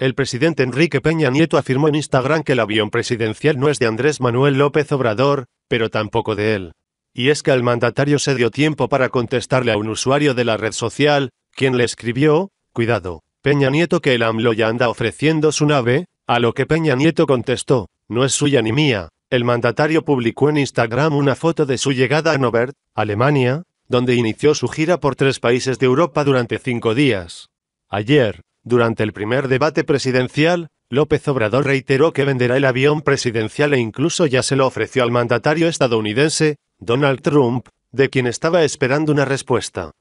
El presidente Enrique Peña Nieto afirmó en Instagram que el avión presidencial no es de Andrés Manuel López Obrador, pero tampoco de él. Y es que al mandatario se dio tiempo para contestarle a un usuario de la red social, quien le escribió, cuidado, Peña Nieto que el AMLO ya anda ofreciendo su nave, a lo que Peña Nieto contestó, no es suya ni mía. El mandatario publicó en Instagram una foto de su llegada a Nobert, Alemania, donde inició su gira por tres países de Europa durante cinco días. Ayer, durante el primer debate presidencial, López Obrador reiteró que venderá el avión presidencial e incluso ya se lo ofreció al mandatario estadounidense, Donald Trump, de quien estaba esperando una respuesta.